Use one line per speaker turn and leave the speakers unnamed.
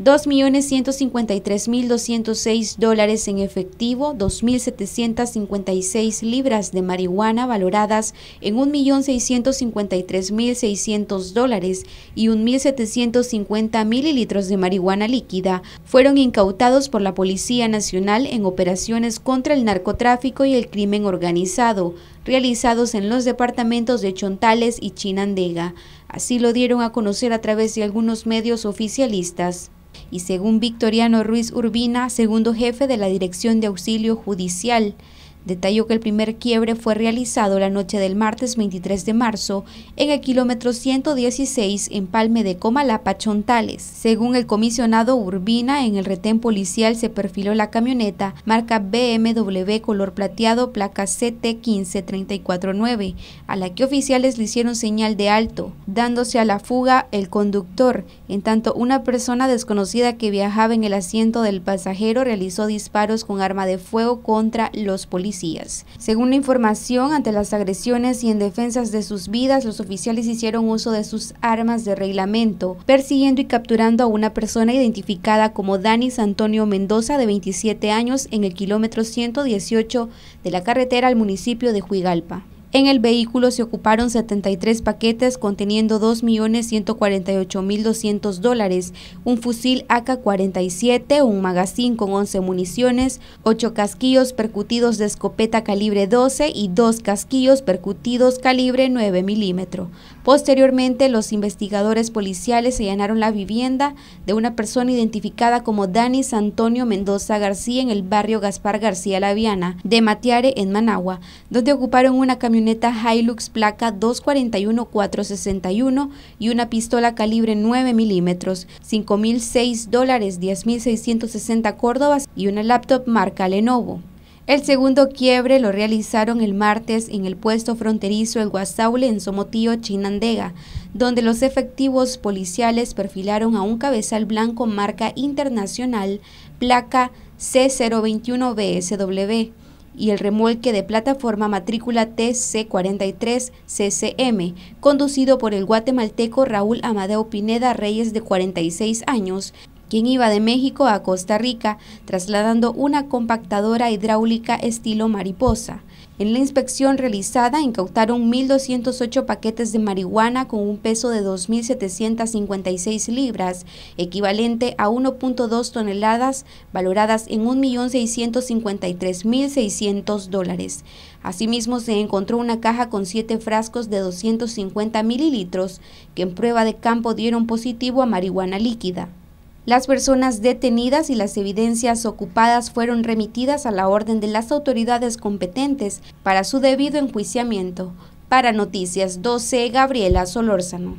2.153.206 dólares en efectivo, 2.756 libras de marihuana valoradas en 1.653.600 dólares y 1.750 mililitros de marihuana líquida fueron incautados por la Policía Nacional en operaciones contra el narcotráfico y el crimen organizado realizados en los departamentos de Chontales y Chinandega. Así lo dieron a conocer a través de algunos medios oficialistas y según Victoriano Ruiz Urbina, segundo jefe de la Dirección de Auxilio Judicial, Detalló que el primer quiebre fue realizado la noche del martes 23 de marzo en el kilómetro 116 en Palme de Comalapa, Chontales. Según el comisionado Urbina, en el retén policial se perfiló la camioneta marca BMW color plateado placa CT15349, a la que oficiales le hicieron señal de alto, dándose a la fuga el conductor, en tanto una persona desconocida que viajaba en el asiento del pasajero realizó disparos con arma de fuego contra los policías. Según la información, ante las agresiones y en defensas de sus vidas, los oficiales hicieron uso de sus armas de reglamento, persiguiendo y capturando a una persona identificada como Danis Antonio Mendoza, de 27 años, en el kilómetro 118 de la carretera al municipio de Juigalpa. En el vehículo se ocuparon 73 paquetes conteniendo 2.148.200 dólares, un fusil AK-47, un magazín con 11 municiones, 8 casquillos percutidos de escopeta calibre 12 y 2 casquillos percutidos calibre 9 milímetros. Posteriormente, los investigadores policiales se llenaron la vivienda de una persona identificada como Danis Antonio Mendoza García en el barrio Gaspar García Laviana de Matiare, en Managua, donde ocuparon una camioneta Hilux placa 241-461 y una pistola calibre 9 milímetros, 5.006 dólares, 10.660 córdobas y una laptop marca Lenovo. El segundo quiebre lo realizaron el martes en el puesto fronterizo El Guasaule en Somotío, Chinandega, donde los efectivos policiales perfilaron a un cabezal blanco marca internacional, placa C021BSW y el remolque de plataforma matrícula TC43CCM, conducido por el guatemalteco Raúl Amadeo Pineda Reyes de 46 años, quien iba de México a Costa Rica trasladando una compactadora hidráulica estilo mariposa. En la inspección realizada incautaron 1.208 paquetes de marihuana con un peso de 2.756 libras, equivalente a 1.2 toneladas, valoradas en 1.653.600 dólares. Asimismo, se encontró una caja con siete frascos de 250 mililitros que en prueba de campo dieron positivo a marihuana líquida. Las personas detenidas y las evidencias ocupadas fueron remitidas a la orden de las autoridades competentes para su debido enjuiciamiento. Para Noticias 12, Gabriela Solórzano.